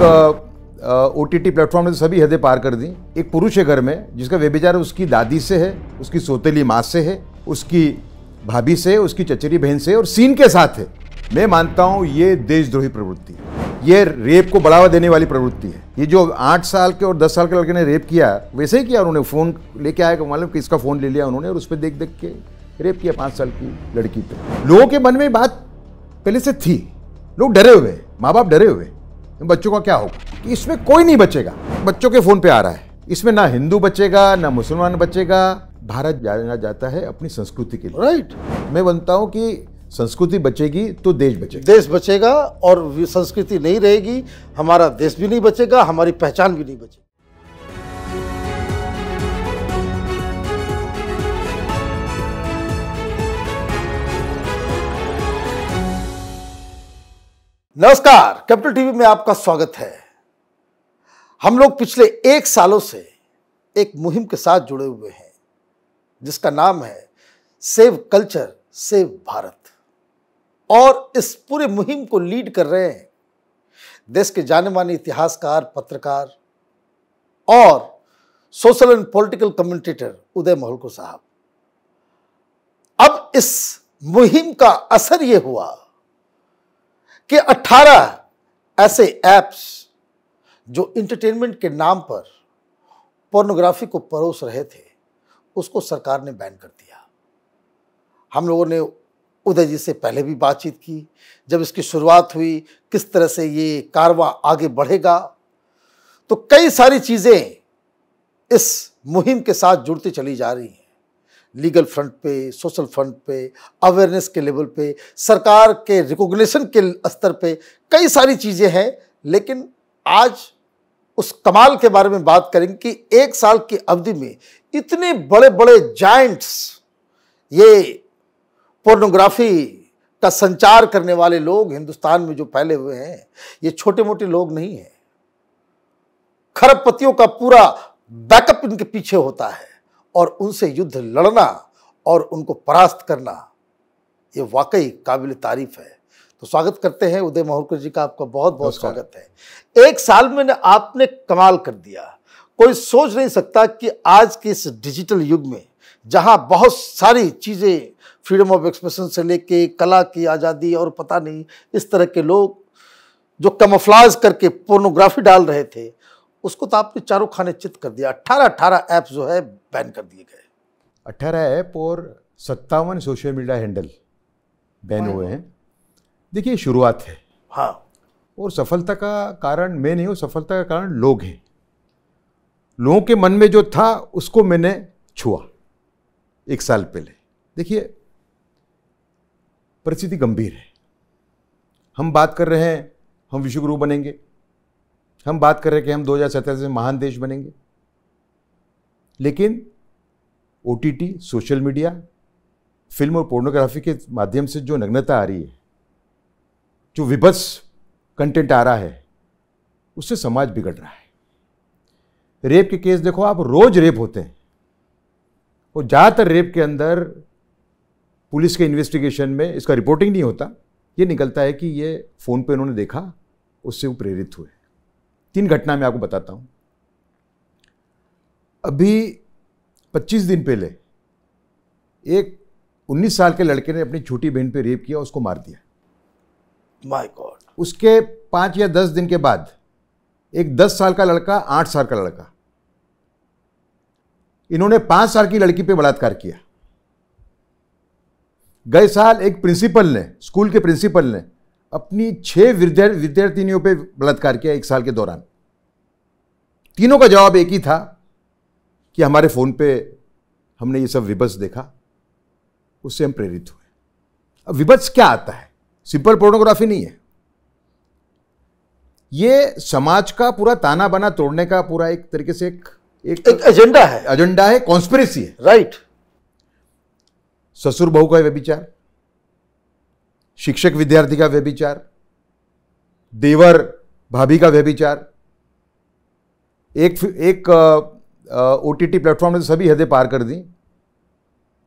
एक O T T platform ने तो सभी हदें पार कर दी एक पुरुष है घर में जिसका व्यभिचार उसकी दादी से है उसकी सोतेली माँ से है उसकी भाभी से उसकी चचेरी बहन से और सीन के साथ है मैं मानता हूँ ये देशद्रोही प्रवृत्ति ये रेप को बढ़ावा देने वाली प्रवृत्ति है ये जो आठ साल के और दस साल के लड़के ने रेप किया वैसे ही किया उन्होंने फ़ोन लेके आया मालूम कि इसका फ़ोन ले लिया उन्होंने और उस पर देख देख के रेप किया पाँच साल की लड़की पर लोगों के मन में बात पहले से थी लोग डरे हुए माँ बाप डरे हुए बच्चों का क्या होगा कि इसमें कोई नहीं बचेगा बच्चों के फ़ोन पे आ रहा है इसमें ना हिंदू बचेगा ना मुसलमान बचेगा भारत जाना जाता है अपनी संस्कृति के लिए राइट मैं बनता हूँ कि संस्कृति बचेगी तो देश बचेगा देश बचेगा और संस्कृति नहीं रहेगी हमारा देश भी नहीं बचेगा हमारी पहचान भी नहीं बचेगी नमस्कार कैपिटल टीवी में आपका स्वागत है हम लोग पिछले एक सालों से एक मुहिम के साथ जुड़े हुए हैं जिसका नाम है सेव कल्चर सेव भारत और इस पूरे मुहिम को लीड कर रहे हैं देश के जाने माने इतिहासकार पत्रकार और social and political commentator Uday महलको साहब अब इस मुहिम का असर ये हुआ कि 18 ऐसे ऐप्स जो इंटरटेनमेंट के नाम पर पोर्नोग्राफी को परोस रहे थे उसको सरकार ने बैन कर दिया हम लोगों ने उदय जी से पहले भी बातचीत की जब इसकी शुरुआत हुई किस तरह से ये कारवा आगे बढ़ेगा तो कई सारी चीज़ें इस मुहिम के साथ जुड़ती चली जा रही हैं लीगल फ्रंट पे सोशल फ्रंट पे अवेयरनेस के लेवल पे सरकार के रिकॉग्निशन के स्तर पे कई सारी चीज़ें हैं लेकिन आज उस कमाल के बारे में बात करेंगे कि एक साल की अवधि में इतने बड़े बड़े जाइंट्स ये पोर्नोग्राफी का संचार करने वाले लोग हिंदुस्तान में जो फैले हुए हैं ये छोटे मोटे लोग नहीं हैं खरबपतियों का पूरा बैकअप इनके पीछे होता है और उनसे युद्ध लड़ना और उनको परास्त करना ये वाकई काबिल तारीफ है तो स्वागत करते हैं उदय महोरकर जी का आपका बहुत बहुत स्वागत है एक साल में आपने कमाल कर दिया कोई सोच नहीं सकता कि आज के इस डिजिटल युग में जहाँ बहुत सारी चीज़ें फ्रीडम ऑफ एक्सप्रेशन से लेके कला की आज़ादी और पता नहीं इस तरह के लोग जो कमफ्लाज करके पोर्नोग्राफी डाल रहे थे उसको तो आपने चारों खाने चित कर दिया अट्ठारह अट्ठारह ऐप जो है बैन कर दिए गए अट्ठारह ऐप और सत्तावन सोशल मीडिया हैंडल बैन हुए हैं देखिए शुरुआत है हाँ और सफलता का कारण मैं नहीं हूँ सफलता का कारण लोग हैं लोगों के मन में जो था उसको मैंने छुआ एक साल पहले देखिए परिस्थिति गंभीर है हम बात कर रहे हैं हम विश्वगुरु बनेंगे हम बात कर रहे हैं कि हम सत्रह में महान देश बनेंगे लेकिन ओ सोशल मीडिया फिल्म और पोर्नोग्राफी के माध्यम से जो नग्नता आ रही है जो विभत्स कंटेंट आ रहा है उससे समाज बिगड़ रहा है रेप के केस देखो आप रोज रेप होते हैं और ज़्यादातर रेप के अंदर पुलिस के इन्वेस्टिगेशन में इसका रिपोर्टिंग नहीं होता ये निकलता है कि ये फ़ोन पे उन्होंने देखा उससे वो प्रेरित हुए तीन घटना मैं आपको बताता हूं अभी 25 दिन पहले एक 19 साल के लड़के ने अपनी छोटी बहन पे रेप किया उसको मार दिया माय गॉड उसके पांच या दस दिन के बाद एक दस साल का लड़का आठ साल का लड़का इन्होंने पांच साल की लड़की पे बलात्कार किया गए साल एक प्रिंसिपल ने स्कूल के प्रिंसिपल ने अपनी छह विद्यार्थिनियों पर बलात्कार किया एक साल के दौरान तीनों का जवाब एक ही था कि हमारे फ़ोन पे हमने ये सब विभत्स देखा उससे हम प्रेरित हुए अब विभत्स क्या आता है सिंपल पोर्नोग्राफी नहीं है ये समाज का पूरा ताना बाना तोड़ने का पूरा एक तरीके से एक एक, एक एजेंडा है एजेंडा है कॉन्स्पिरेसी है राइट ससुर बहू का व्यभिचार शिक्षक विद्यार्थी का व्यभिचार देवर भाभी का व्यभिचार एक एक ओ टी टी प्लेटफॉर्म ने तो सभी हदें पार कर दी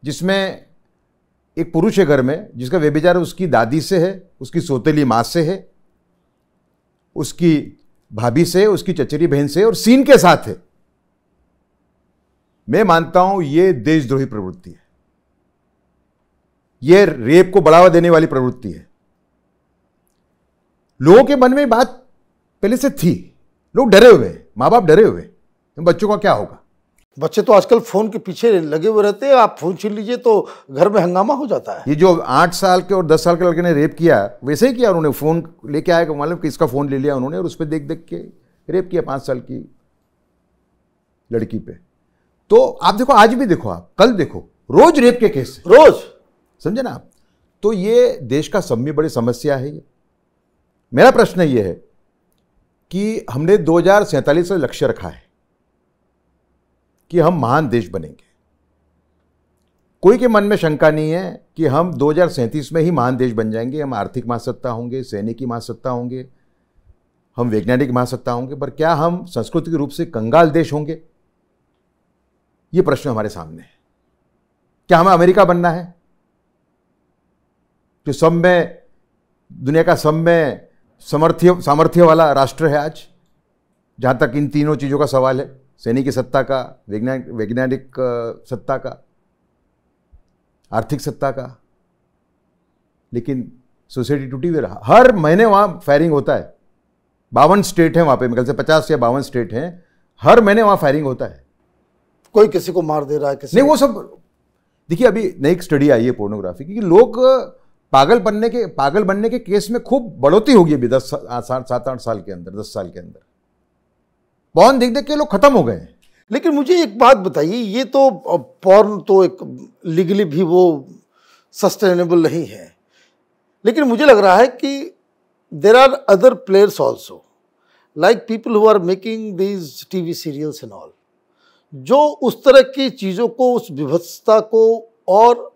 जिसमें एक पुरुष है घर में जिसका व्यभिचार उसकी दादी से है उसकी सोतेली माँ से है उसकी भाभी से उसकी चचेरी बहन से और सीन के साथ है मैं मानता हूं ये देशद्रोही प्रवृत्ति है ये रेप को बढ़ावा देने वाली प्रवृत्ति है लोगों के मन में बात पहले से थी लोग डरे हुए माँ बाप डरे हुए तो बच्चों का क्या होगा बच्चे तो आजकल फ़ोन के पीछे लगे हुए रहते हैं आप फ़ोन छीन लीजिए तो घर में हंगामा हो जाता है ये जो आठ साल के और दस साल के लड़के ने रेप किया वैसे ही किया उन्होंने फ़ोन लेके आया मालूम कि इसका फ़ोन ले लिया उन्होंने और उस पर देख देख के रेप किया पांच साल की लड़की पे तो आप देखो आज भी देखो आप कल देखो रोज रेप के केस रोज़ समझे ना आप तो ये देश का सब में बड़ी समस्या है ये मेरा प्रश्न ये है कि हमने दो हजार से लक्ष्य रखा है कि हम महान देश बनेंगे कोई के मन में शंका नहीं है कि हम दो में ही महान देश बन जाएंगे हम आर्थिक महासत्ता होंगे सैनिकी महासत्ता होंगे हम वैज्ञानिक महासत्ता होंगे पर क्या हम सांस्कृतिक रूप से कंगाल देश होंगे ये प्रश्न हमारे सामने है क्या हमें अमेरिका बनना है जो सब में दुनिया का सब में समर्थ्य सामर्थ्य वाला राष्ट्र है आज जहाँ तक इन तीनों चीज़ों का सवाल है सैनिक की सत्ता का वैज्ञानिक वैज्ञानिक सत्ता का आर्थिक सत्ता का लेकिन सोसाइटी टूटी हुई रहा हर महीने वहाँ फायरिंग होता है बावन स्टेट हैं वहाँ पे मेरे से पचास या बावन स्टेट हैं हर महीने वहाँ फायरिंग होता है कोई किसी को मार दे रहा है किसी नहीं वो सब देखिए अभी नई एक स्टडी आई है पोर्नोग्राफी क्योंकि लोग पागल बनने के पागल बनने के केस में खूब बढ़ोतरी होगी अभी दस सात सात आठ साल के अंदर दस साल के अंदर पौन देख देख के लोग खत्म हो गए हैं लेकिन मुझे एक बात बताइए ये तो पौन तो एक लीगली भी वो सस्टेनेबल नहीं है लेकिन मुझे लग रहा है कि there are other players also like people who are making these T V serials and all जो उस तरह की चीज़ों को उस विभत्सता को और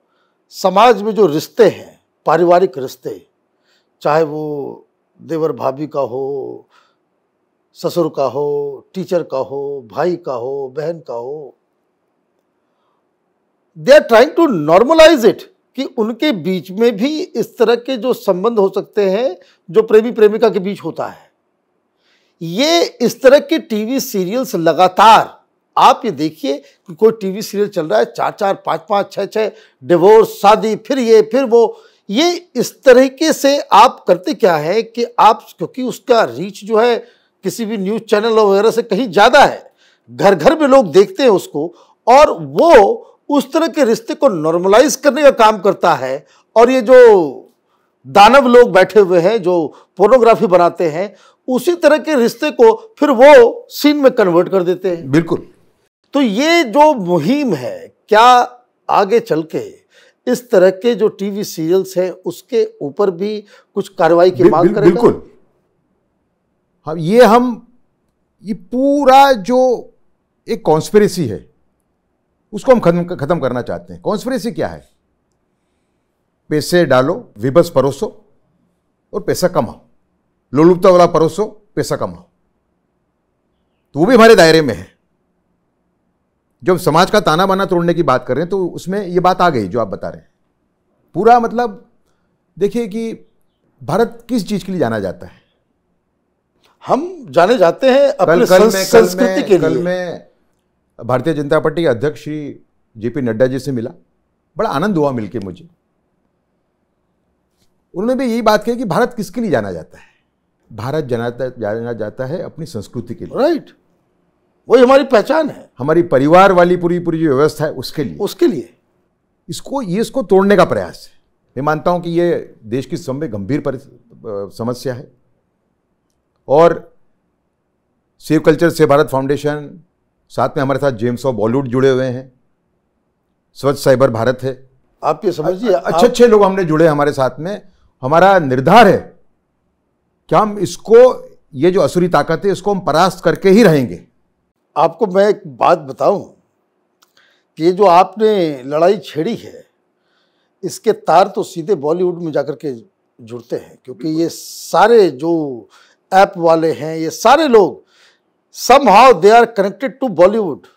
समाज में जो रिश्ते हैं पारिवारिक रिश्ते चाहे वो देवर भाभी का हो ससुर का हो टीचर का हो भाई का हो बहन का हो they are trying to normalize it कि उनके बीच में भी इस तरह के जो संबंध हो सकते हैं जो प्रेमी प्रेमिका के बीच होता है ये इस तरह के टीवी सीरियल्स लगातार आप ये देखिए कि कोई टीवी सीरियल चल रहा है चार चार पांच पांच छह छह डिवोर्स शादी फिर ये फिर वो ये इस तरीके से आप करते क्या है कि आप क्योंकि उसका रीच जो है किसी भी न्यूज़ चैनल वगैरह से कहीं ज़्यादा है घर घर में लोग देखते हैं उसको और वो उस तरह के रिश्ते को नॉर्मलाइज करने का काम करता है और ये जो दानव लोग बैठे हुए हैं जो पोर्नोग्राफी बनाते हैं उसी तरह के रिश्ते को फिर वो सीन में कन्वर्ट कर देते हैं बिल्कुल तो ये जो मुहिम है क्या आगे चल के इस तरह के जो टीवी सीरियल्स हैं उसके ऊपर भी कुछ कार्रवाई की मांग करेगा बिल्कुल हम हाँ, ये हम ये पूरा जो एक कॉन्स्परेसी है उसको हम खत्म खत्म करना चाहते हैं कॉन्स्पेरेसी क्या है पैसे डालो विबस परोसो और पैसा कमाओ लोलुपता वाला परोसो पैसा कमाओ तो वो भी हमारे दायरे में है जब समाज का ताना बाना तोड़ने की बात कर रहे हैं तो उसमें ये बात आ गई जो आप बता रहे हैं पूरा मतलब देखिए कि भारत किस चीज़ के लिए जाना जाता है हम जाने जाते हैं अपने कल, कल में, संस्कृति के कल लिए में भारतीय जनता पार्टी के अध्यक्ष श्री जे पी नड्डा जी से मिला बड़ा आनंद हुआ मिलके मुझे उन्होंने भी यही बात कही कि भारत किसके लिए जाना जाता है भारत जाना जाना जाता है अपनी संस्कृति के लिए राइट right. वही हमारी पहचान है हमारी परिवार वाली पूरी पूरी जो व्यवस्था है उसके लिए उसके लिए इसको ये इसको तोड़ने का प्रयास है मैं मानता हूं कि ये देश की सब में गंभीर समस्या है और सेव कल्चर से भारत फाउंडेशन साथ में हमारे साथ जेम्स ऑफ बॉलीवुड जुड़े हुए हैं स्वच्छ साइबर भारत है आप ये समझिए अच्छे अच्छे लोग हमने जुड़े हमारे साथ में हमारा निर्धार है क्या हम इसको ये जो असुरी ताकत है इसको हम परास्त करके ही रहेंगे आपको मैं एक बात बताऊं कि ये जो आपने लड़ाई छेड़ी है इसके तार तो सीधे बॉलीवुड में जाकर के जुड़ते हैं क्योंकि ये सारे जो ऐप वाले हैं ये सारे लोग somehow they are connected to Bollywood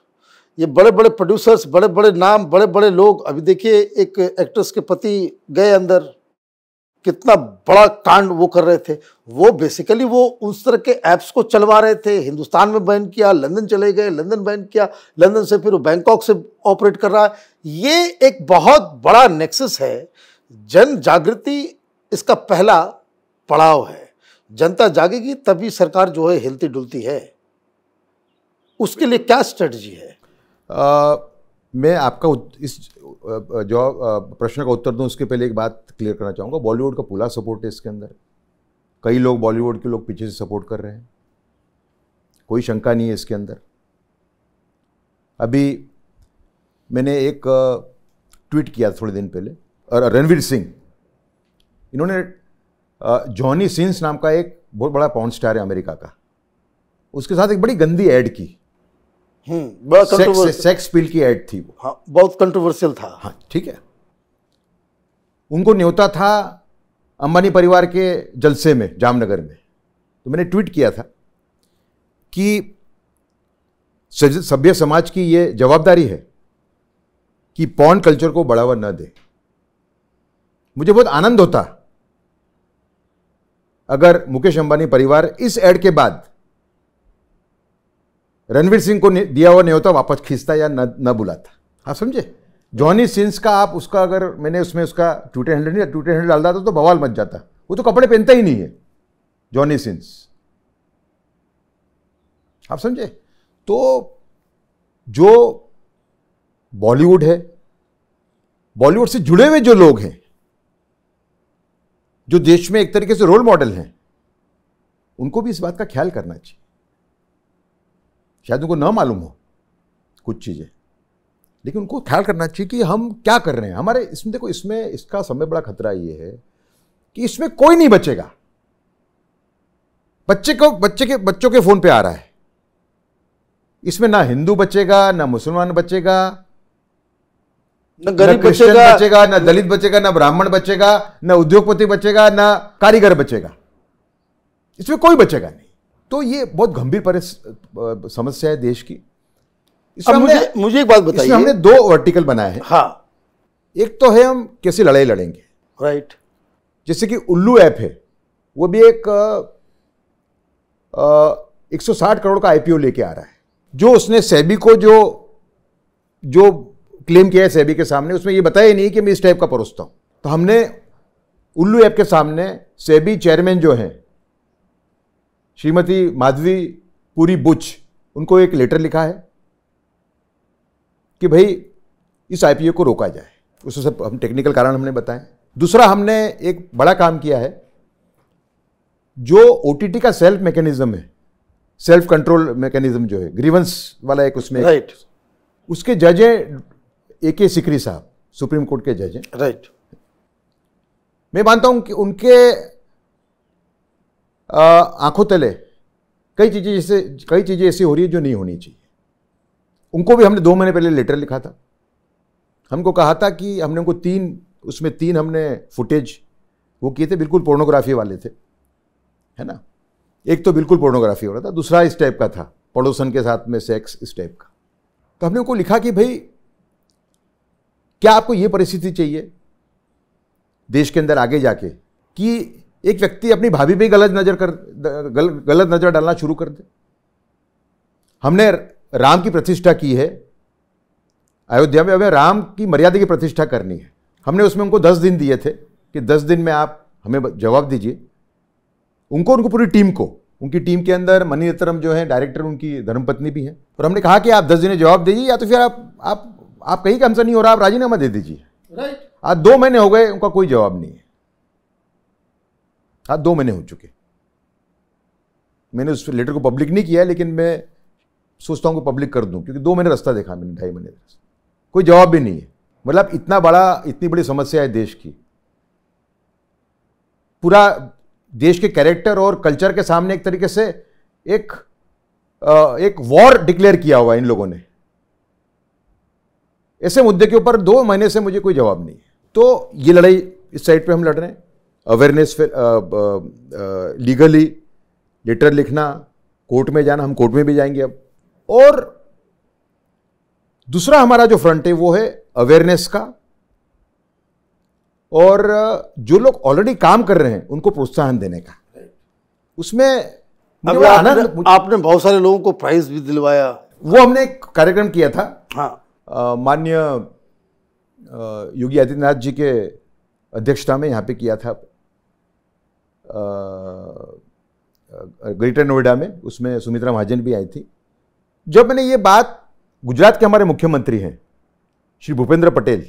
ये बड़े बड़े प्रोड्यूसर्स बड़े बड़े नाम बड़े बड़े लोग अभी देखिए एक एक्ट्रेस के पति गए अंदर कितना बड़ा कांड वो कर रहे थे वो बेसिकली वो उस तरह के ऐप्स को चलवा रहे थे हिंदुस्तान में बैन किया लंदन चले गए लंदन बैन किया लंदन से फिर वो बैंकॉक से ऑपरेट कर रहा है ये एक बहुत बड़ा नेक्सस है जन जागृति इसका पहला पड़ाव है जनता जागेगी तभी सरकार जो है हिलती डुलती है उसके लिए क्या स्ट्रेटजी है आ, मैं आपका इस जो प्रश्न का उत्तर दूँ उसके पहले एक बात क्लियर करना चाहूँगा बॉलीवुड का पूरा सपोर्ट है इसके अंदर कई लोग बॉलीवुड के लोग पीछे से सपोर्ट कर रहे हैं कोई शंका नहीं है इसके अंदर अभी मैंने एक ट्वीट किया थोड़े दिन पहले और रणवीर सिंह इन्होंने जॉनी सिंस नाम का एक बहुत बड़ा पॉन्ड स्टार है अमेरिका का उसके साथ एक बड़ी गंदी ऐड की सेक्स सेक्स पिल की एड थी वो हाँ बहुत कंट्रोवर्शियल था हाँ ठीक है उनको न्योता था अंबानी परिवार के जलसे में जामनगर में तो मैंने ट्वीट किया था कि सभ्य समाज की ये जवाबदारी है कि पॉन कल्चर को बढ़ावा न दे मुझे बहुत आनंद होता अगर मुकेश अंबानी परिवार इस एड के बाद रणवीर सिंह को दिया हुआ नहीं होता वापस खींचता या न न बुलाता आप समझे जॉनी सिंस का आप उसका अगर मैंने उसमें उसका टूटे हैंडल नहीं टूटे हैंडल डाल देता तो, तो बवाल मच जाता वो तो कपड़े पहनता ही नहीं है जॉनी सिंस आप समझे तो जो बॉलीवुड है बॉलीवुड से जुड़े हुए जो लोग हैं जो देश में एक तरीके से रोल मॉडल हैं उनको भी इस बात का ख्याल करना चाहिए शायद उनको ना मालूम हो कुछ चीज़ें लेकिन उनको ख्याल करना चाहिए कि हम क्या कर रहे हैं हमारे इसमें देखो इसमें इसका समय बड़ा खतरा ये है कि इसमें कोई नहीं बचेगा बच्चे को बच्चे के बच्चों के फ़ोन पे आ रहा है इसमें ना हिंदू बचेगा ना मुसलमान बचेगा ना गरीब बचेगा बचेगा ना दलित बचेगा ना ब्राह्मण बचेगा ना उद्योगपति बचेगा ना कारीगर बचेगा इसमें कोई बचेगा नहीं तो ये बहुत गंभीर समस्या है देश की अब मुझे मुझे एक बात बताइए हमने दो वर्टिकल बनाए हैं हाँ एक तो है हम कैसे लड़ाई लड़ेंगे राइट जैसे कि उल्लू ऐप है वो भी एक एक 160 करोड़ का आईपीओ लेके आ रहा है जो उसने सेबी को जो जो क्लेम किया है सेबी के सामने उसमें ये बताया नहीं कि मैं इस टाइप का परोसता हूं तो हमने उल्लू ऐप के सामने सेबी चेयरमैन जो हैं श्रीमती माधवी पूरी बुच उनको एक लेटर लिखा है कि भाई इस आईपीओ को रोका जाए उससे सब हम टेक्निकल कारण हमने बताए दूसरा हमने एक बड़ा काम किया है जो ओ का सेल्फ मैकेनिज्म है सेल्फ कंट्रोल मैकेनिज्म जो है ग्रीवेंस वाला एक उसमें राइट right. उसके जज है ए के सिकरी साहब सुप्रीम कोर्ट के जज हैं राइट right. मैं मानता हूं कि उनके आंखों तले कई चीज़ें जैसे कई चीज़ें ऐसी हो रही है जो नहीं होनी चाहिए उनको भी हमने दो महीने पहले लेटर लिखा था हमको कहा था कि हमने उनको तीन उसमें तीन हमने फुटेज वो किए थे बिल्कुल पोर्नोग्राफी वाले थे है ना एक तो बिल्कुल पोर्नोग्राफी हो रहा था दूसरा इस टाइप का था पड़ोसन के साथ में सेक्स इस टाइप का तो हमने उनको लिखा कि भाई क्या आपको ये परिस्थिति चाहिए देश के अंदर आगे जाके कि एक व्यक्ति अपनी भाभी पे गलत नज़र कर गल, गलत नज़र डालना शुरू कर दे हमने राम की प्रतिष्ठा की है अयोध्या में हमें राम की मर्यादा की प्रतिष्ठा करनी है हमने उसमें उनको दस दिन दिए थे कि दस दिन में आप हमें जवाब दीजिए उनको उनको पूरी टीम को उनकी टीम के अंदर मनी रत्नम जो है डायरेक्टर उनकी धर्मपत्नी भी है और हमने कहा कि आप दस दिन जवाब दीजिए या तो फिर आप आप आप कहीं का हमसे नहीं हो रहा आप राजीनामा दे दीजिए राइट आज दो महीने हो गए उनका कोई जवाब नहीं है हाँ दो महीने हो चुके मैंने उस लेटर को पब्लिक नहीं किया लेकिन मैं सोचता हूँ कि पब्लिक कर दूँ क्योंकि दो महीने रास्ता देखा मैंने ढाई महीने कोई जवाब भी नहीं है मतलब इतना बड़ा इतनी बड़ी समस्या है देश की पूरा देश के कैरेक्टर और कल्चर के सामने एक तरीके से एक एक वॉर डिक्लेयर किया हुआ है इन लोगों ने ऐसे मुद्दे के ऊपर दो महीने से मुझे कोई जवाब नहीं है तो ये लड़ाई इस साइड पे हम लड़ रहे हैं अवेयरनेस फिर legally uh, letter uh, uh, लिखना कोर्ट में जाना हम कोर्ट में भी जाएंगे अब और दूसरा हमारा जो फ्रंट है वो है अवेयरनेस का और जो लोग ऑलरेडी काम कर रहे हैं उनको प्रोत्साहन देने का उसमें मुझे आपने, आपने बहुत सारे लोगों को प्राइज भी दिलवाया वो हमने एक कार्यक्रम किया था हाँ माननीय योगी आदित्यनाथ जी के अध्यक्षता में यहाँ पे किया था ग्रेटर नोएडा में उसमें सुमित्रा महाजन भी आई थी जब मैंने ये बात गुजरात के हमारे मुख्यमंत्री हैं श्री भूपेंद्र पटेल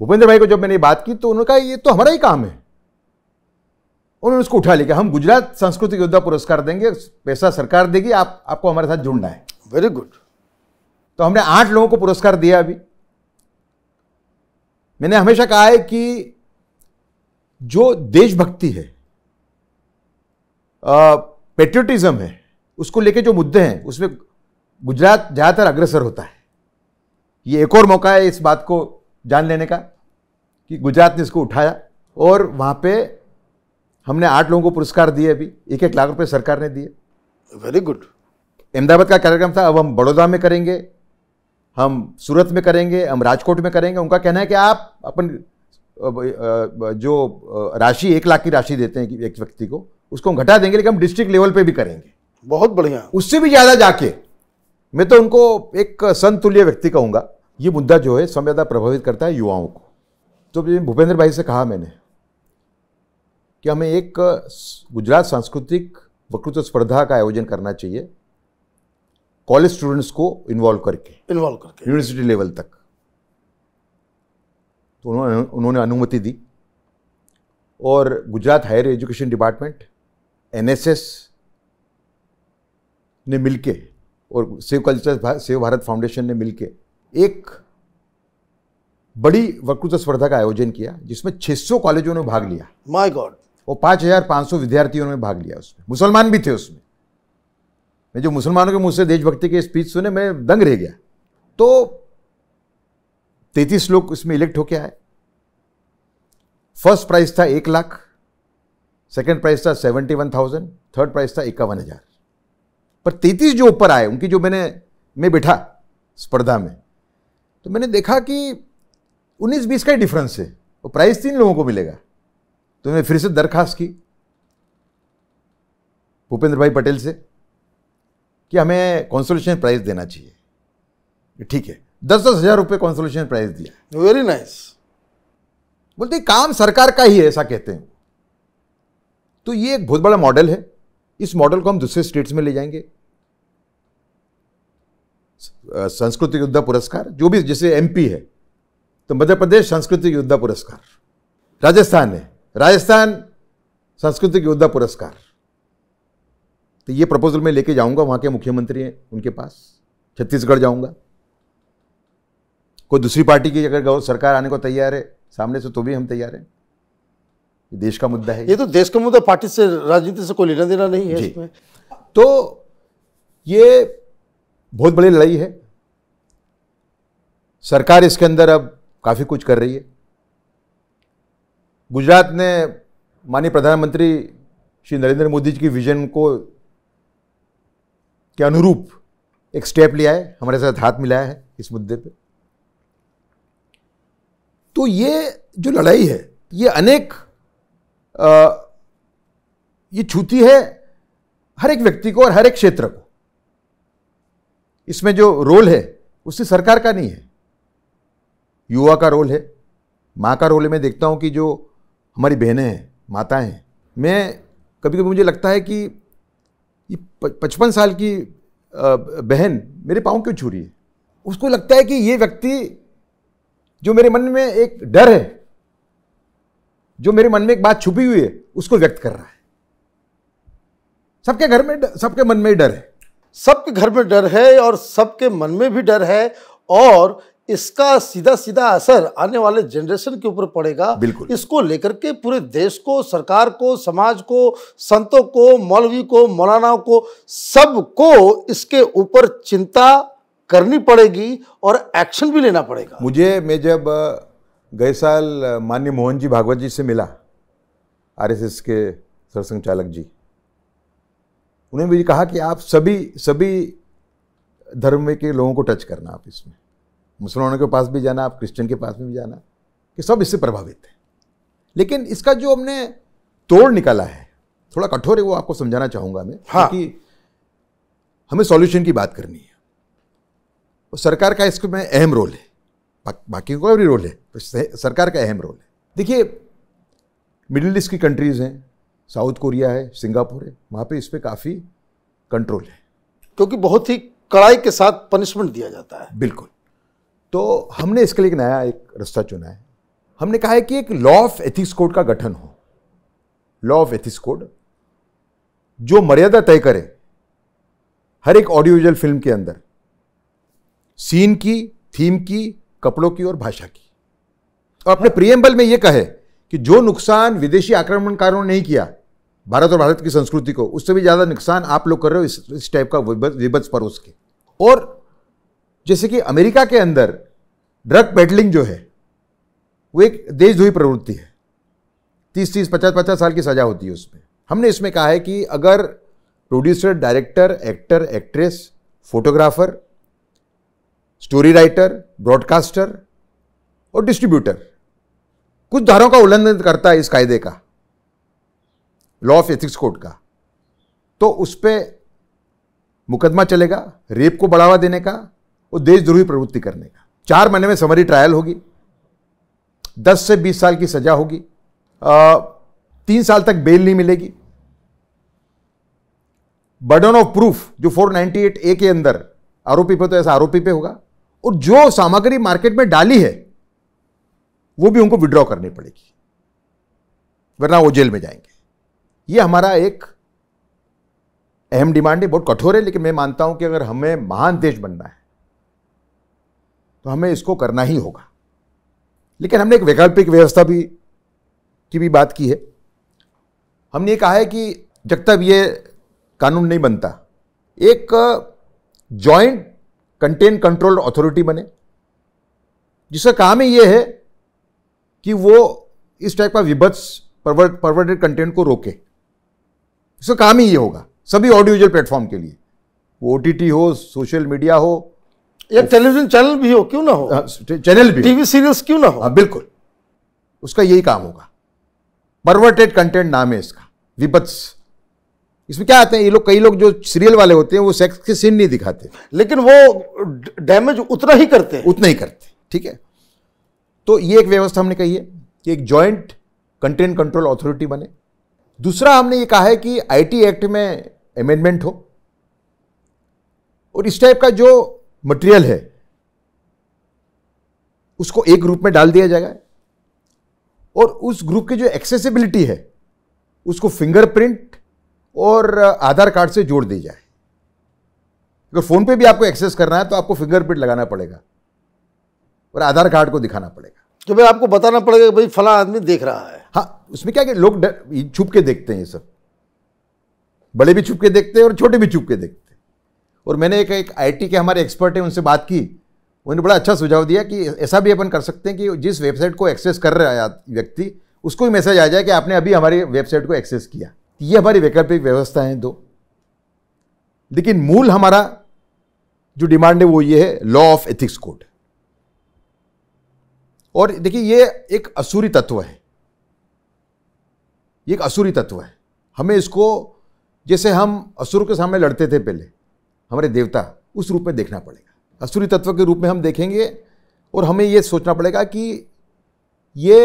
भूपेंद्र भाई को जब मैंने बात की तो उन्होंने कहा ये तो हमारा ही काम है उन्होंने उसको उठा लिया हम गुजरात सांस्कृतिक योद्धा पुरस्कार देंगे पैसा सरकार देगी आप आपको हमारे साथ जुड़ना है वेरी गुड तो हमने आठ लोगों को पुरस्कार दिया अभी मैंने हमेशा कहा है कि जो देशभक्ति है पेट्रियटिज्म है उसको लेके जो मुद्दे हैं उसमें गुजरात ज़्यादातर अग्रसर होता है ये एक और मौका है इस बात को जान लेने का कि गुजरात ने इसको उठाया और वहाँ पे हमने आठ लोगों को पुरस्कार दिए अभी एक एक लाख रुपए सरकार ने दिए वेरी गुड अहमदाबाद का कार्यक्रम था अब हम बड़ौदा में करेंगे हम सूरत में करेंगे हम राजकोट में करेंगे उनका कहना है कि आप अपन जो राशि एक लाख की राशि देते हैं एक व्यक्ति को उसको हम घटा देंगे लेकिन हम डिस्ट्रिक्ट लेवल पे भी करेंगे बहुत बढ़िया उससे भी ज़्यादा जाके मैं तो उनको एक संतुल्य व्यक्ति कहूंगा ये मुद्दा जो है सबसे ज़्यादा प्रभावित करता है युवाओं को तो भूपेंद्र भाई से कहा मैंने कि हमें एक गुजरात सांस्कृतिक वक्तृत्व स्पर्धा का आयोजन करना चाहिए कॉलेज स्टूडेंट्स को इन्वॉल्व करके इन्वॉल्व करके यूनिवर्सिटी लेवल तक उन्होंने उन्होंने अनुमति दी और Gujarat higher education department NSS ने मिलके और save culture save Bharat foundation ने मिलके एक बड़ी वक्तृत्व स्पर्धा का आयोजन किया जिसमें 600 कॉलेजों ने भाग लिया माय गॉड और 5,500 विद्यार्थियों ने भाग लिया उसमें मुसलमान भी थे उसमें मैं जो मुसलमानों के मुझसे देशभक्ति के स्पीच सुने मैं दंग रह गया तो तैतीस लोग इसमें इलेक्ट होके आए फर्स्ट प्राइस था एक लाख सेकेंड प्राइस था seventy one thousand third price था इक्यावन हज़ार पर तैतीस जो ऊपर आए उनकी जो मैंने मैं बैठा स्पर्धा में तो मैंने देखा कि उन्नीस बीस का ही डिफरेंस है वो प्राइस तीन लोगों को मिलेगा तो मैंने फिर से दरखास्त की भूपेंद्र भाई पटेल से कि हमें कॉन्सोलेशन प्राइज़ देना चाहिए ठीक है दस दस हजार रुपये कॉन्सोलेशन प्राइज दिया वेरी नाइस nice. बोलते काम सरकार का ही है ऐसा कहते हैं तो ये एक बहुत बड़ा मॉडल है इस मॉडल को हम दूसरे स्टेट्स में ले जाएंगे सांस्कृतिक योद्धा पुरस्कार जो भी जैसे एमपी है तो मध्य प्रदेश सांस्कृतिक योद्धा पुरस्कार राजस्थान है राजस्थान सांस्कृतिक योद्धा पुरस्कार तो ये प्रपोजल मैं लेके जाऊंगा वहां के मुख्यमंत्री हैं उनके पास छत्तीसगढ़ जाऊंगा कोई दूसरी पार्टी की अगर गौर सरकार आने को तैयार है सामने से तो भी हम तैयार हैं ये देश का मुद्दा है ये तो देश का मुद्दा पार्टी से राजनीति से कोई लेना देना नहीं है इसमें तो ये बहुत बड़ी लड़ाई है सरकार इसके अंदर अब काफ़ी कुछ कर रही है गुजरात ने माननीय प्रधानमंत्री श्री नरेंद्र मोदी जी की विजन को के अनुरूप एक स्टेप लिया है हमारे साथ हाथ मिलाया है इस मुद्दे पर तो ये जो लड़ाई है ये अनेक आ, ये छूती है हर एक व्यक्ति को और हर एक क्षेत्र को इसमें जो रोल है उससे सरकार का नहीं है युवा का रोल है माँ का रोल है मैं देखता हूँ कि जो हमारी बहनें हैं माताएं हैं मैं कभी कभी मुझे लगता है कि ये पचपन साल की बहन मेरे पाँव क्यों छू रही है उसको लगता है कि ये व्यक्ति जो मेरे मन में एक डर है जो मेरे मन में एक बात छुपी हुई है उसको व्यक्त कर रहा है सबके घर में सबके मन में डर है सबके घर में डर है और सबके मन में भी डर है और इसका सीधा सीधा असर आने वाले जनरेशन के ऊपर पड़ेगा बिल्कुल इसको लेकर के पूरे देश को सरकार को समाज को संतों को मौलवी को मौलानाओं को सबको इसके ऊपर चिंता करनी पड़ेगी और एक्शन भी लेना पड़ेगा मुझे मैं जब गए साल माननीय मोहन जी भागवत जी से मिला आरएसएस के सरसंघ चालक जी उन्होंने मुझे कहा कि आप सभी सभी धर्म के लोगों को टच करना आप इसमें मुसलमानों के पास भी जाना आप क्रिश्चियन के पास भी जाना कि सब इससे प्रभावित हैं लेकिन इसका जो हमने तोड़ निकाला है थोड़ा कठोर है वो आपको समझाना चाहूँगा मैं हाँ। कि हमें सॉल्यूशन की बात करनी है सरकार का इसको में अहम रोल है बा, बाकी का भी रोल है तो सरकार का अहम रोल है देखिए मिडिल ईस्ट की कंट्रीज़ हैं साउथ कोरिया है सिंगापुर है वहाँ पे इस पर काफ़ी कंट्रोल है क्योंकि बहुत ही कड़ाई के साथ पनिशमेंट दिया जाता है बिल्कुल तो हमने इसके लिए एक नया एक रास्ता चुना है हमने कहा है कि एक लॉ ऑफ एथिक्स कोड का गठन हो लॉ ऑफ एथिक्स कोड जो मर्यादा तय करे हर एक ऑडियो विजुअल फिल्म के अंदर सीन की थीम की कपड़ों की और भाषा की और अपने प्रियम्बल में यह कहे कि जो नुकसान विदेशी आक्रमणकारों ने नहीं किया भारत और भारत की संस्कृति को उससे भी ज़्यादा नुकसान आप लोग कर रहे हो इस टाइप का विभत्स परोस के और जैसे कि अमेरिका के अंदर ड्रग पेडलिंग जो है वो एक देशद्रोही प्रवृत्ति है तीस तीस पचास पचास साल की सजा होती है उसमें हमने इसमें कहा है कि अगर producer director actor actress photographer story writer broadcaster और डिस्ट्रीब्यूटर कुछ धारों का उल्लंघन करता है इस कायदे का लॉ ऑफ एथिक्स कोड का तो उस पर मुकदमा चलेगा रेप को बढ़ावा देने का और देशद्रोही प्रवृत्ति करने का चार महीने में समरी ट्रायल होगी दस से बीस साल की सजा होगी तीन साल तक बेल नहीं मिलेगी बर्डन ऑफ प्रूफ जो 498 ए के अंदर आरोपी पे तो ऐसा आरोपी पे होगा और जो सामग्री मार्केट में डाली है वो भी उनको विड्रॉ करनी पड़ेगी वरना वो जेल में जाएंगे ये हमारा एक अहम डिमांड है बहुत कठोर है लेकिन मैं मानता हूं कि अगर हमें महान देश बनना है तो हमें इसको करना ही होगा लेकिन हमने एक वैकल्पिक व्यवस्था भी की भी बात की है हमने कहा है कि जब तक ये कानून नहीं बनता एक जॉइंट कंटेन कंट्रोल अथॉरिटी बने जिसका काम ही यह है कि वो इस टाइप का विभत्स परवर्टेड कंटेंट को रोके इसका काम ही ये होगा सभी ऑडियो विजुअल प्लेटफॉर्म के लिए वो ओटीटी हो सोशल मीडिया हो या टेलीविजन चैनल भी हो क्यों ना हो चैनल हाँ, भी टीवी सीरियल्स क्यों ना हो आ, हाँ, बिल्कुल उसका यही काम होगा परवर्टेड कंटेंट नाम है इसका विपत्स इसमें क्या आते हैं ये लोग कई लोग जो सीरियल वाले होते हैं वो सेक्स के सीन नहीं दिखाते लेकिन वो डैमेज उतना ही करते हैं उतना ही करते ठीक है तो ये एक व्यवस्था हमने कही है कि एक जॉइंट कंटेंट कंट्रोल अथॉरिटी बने दूसरा हमने ये कहा है कि आईटी एक्ट में अमेंडमेंट हो और इस टाइप का जो मटेरियल है उसको एक ग्रुप में डाल दिया जाएगा और उस ग्रुप की जो एक्सेसिबिलिटी है उसको फिंगरप्रिंट और आधार कार्ड से जोड़ दी जाए अगर फ़ोन पे भी आपको एक्सेस करना है तो आपको फिंगरप्रिंट लगाना पड़ेगा और आधार कार्ड को दिखाना पड़ेगा तो भाई आपको बताना पड़ेगा भाई फला आदमी देख रहा है हाँ उसमें क्या कि लोग छुप के देखते हैं ये सब बड़े भी छुप के देखते हैं और छोटे भी छुप के देखते हैं और मैंने एक एक आईटी के हमारे एक्सपर्ट हैं उनसे बात की उन्होंने बड़ा अच्छा सुझाव दिया कि ऐसा भी अपन कर सकते हैं कि जिस वेबसाइट को एक्सेस कर रहा है व्यक्ति उसको भी मैसेज आ जाए कि आपने अभी हमारी वेबसाइट को एक्सेस किया ये हमारी वैकल्पिक व्यवस्था है दो लेकिन मूल हमारा जो डिमांड है वो ये है लॉ ऑफ एथिक्स कोड और देखिए ये एक असूरी तत्व है ये एक असूरी तत्व है हमें इसको जैसे हम असुर के सामने लड़ते थे पहले हमारे देवता उस रूप में देखना पड़ेगा असुरी तत्व के रूप में हम देखेंगे और हमें यह सोचना पड़ेगा कि ये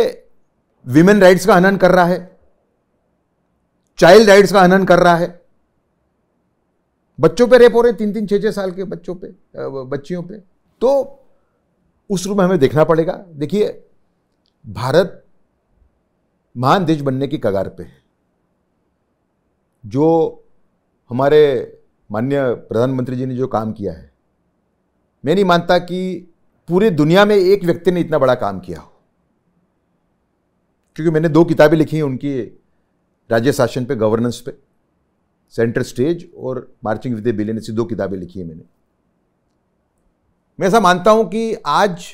विमेन राइट्स का हनन कर रहा है चाइल्ड राइट्स का हनन कर रहा है बच्चों पे रेप हो रहे तीन तीन छह छह साल के बच्चों पे बच्चियों पे तो उस रूप में हमें देखना पड़ेगा देखिए भारत महान देश बनने की कगार पे है जो हमारे माननीय प्रधानमंत्री जी ने जो काम किया है मैं नहीं मानता कि पूरी दुनिया में एक व्यक्ति ने इतना बड़ा काम किया हो क्योंकि मैंने दो किताबें लिखी हैं उनकी राज्य शासन पे गवर्नेंस पे सेंटर स्टेज और मार्चिंग विद बिलियन ऐसी दो किताबें लिखी है मैंने मैं ऐसा मानता हूं कि आज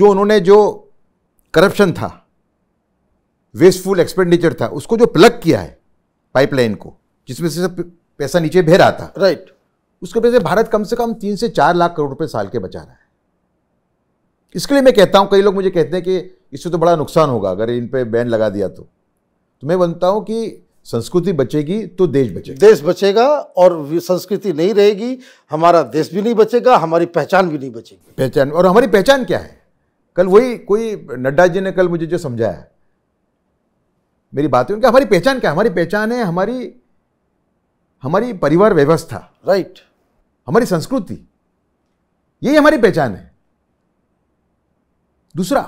जो उन्होंने जो करप्शन था वेस्टफुल एक्सपेंडिचर था उसको जो प्लग किया है पाइपलाइन को जिसमें से पैसा नीचे बह रहा था राइट right. उसके पैसे भारत कम से कम तीन से चार लाख करोड़ रुपए साल के बचा रहा है इसके लिए मैं कहता हूं कई लोग मुझे कहते हैं कि इससे तो बड़ा नुकसान होगा अगर इन पर बैन लगा दिया तो तो मैं बनता हूँ कि संस्कृति बचेगी तो देश बचेगा देश बचेगा और संस्कृति नहीं रहेगी हमारा देश भी नहीं बचेगा हमारी पहचान भी नहीं बचेगी पहचान और हमारी पहचान क्या है कल वही कोई नड्डा जी ने कल मुझे जो समझाया मेरी बात है उनकी हमारी पहचान क्या हमारी पहचान है हमारी हमारी परिवार व्यवस्था राइट हमारी संस्कृति यही हमारी पहचान है दूसरा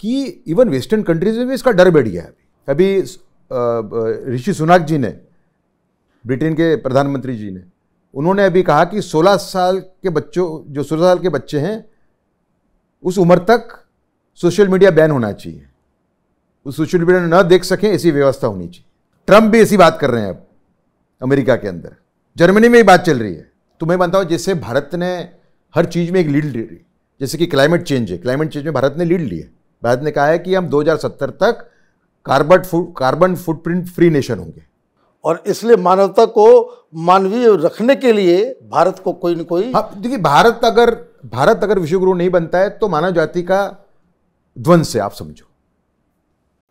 कि इवन वेस्टर्न कंट्रीज में भी इसका डर बैठ गया है अभी ऋषि सुनाक जी ने ब्रिटेन के प्रधानमंत्री जी ने उन्होंने अभी कहा कि 16 साल के बच्चों जो 16 साल के बच्चे हैं उस उम्र तक सोशल मीडिया बैन होना चाहिए उस सोशल मीडिया न देख सकें ऐसी व्यवस्था होनी चाहिए ट्रंप भी ऐसी बात कर रहे हैं अब अमेरिका के अंदर जर्मनी में ही बात चल रही है तो मैं मानता हूँ जैसे भारत ने हर चीज़ में एक लीड ली जैसे कि क्लाइमेट चेंज है क्लाइमेट चेंज में भारत ने लीड ली है भारत ने कहा है कि हम 2070 तक carbon foot carbon footprint free nation होंगे और इसलिए मानवता को मानवीय रखने के लिए भारत को कोई ना कोई हाँ देखिए भारत अगर भारत अगर विश्वगुरु नहीं बनता है तो मानव जाति का ध्वंस है आप समझो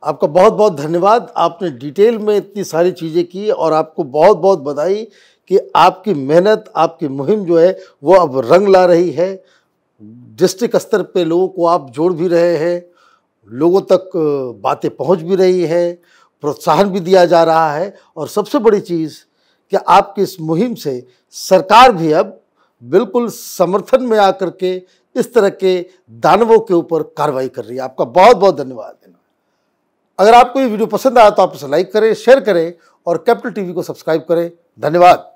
आपका बहुत बहुत धन्यवाद आपने डिटेल में इतनी सारी चीज़ें की और आपको बहुत बहुत बधाई कि आपकी मेहनत आपकी मुहिम जो है वो अब रंग ला रही है डिस्ट्रिक्ट स्तर पे लोगों को आप जोड़ भी रहे हैं लोगों तक बातें पहुंच भी रही है प्रोत्साहन भी दिया जा रहा है और सबसे बड़ी चीज़ कि आपकी इस मुहिम से सरकार भी अब बिल्कुल समर्थन में आकर के इस तरह के दानवों के ऊपर कार्रवाई कर रही है आपका बहुत बहुत धन्यवाद अगर आपको ये वीडियो पसंद आया तो आप इसे लाइक करें शेयर करें और कैपिटल टीवी को सब्सक्राइब करें धन्यवाद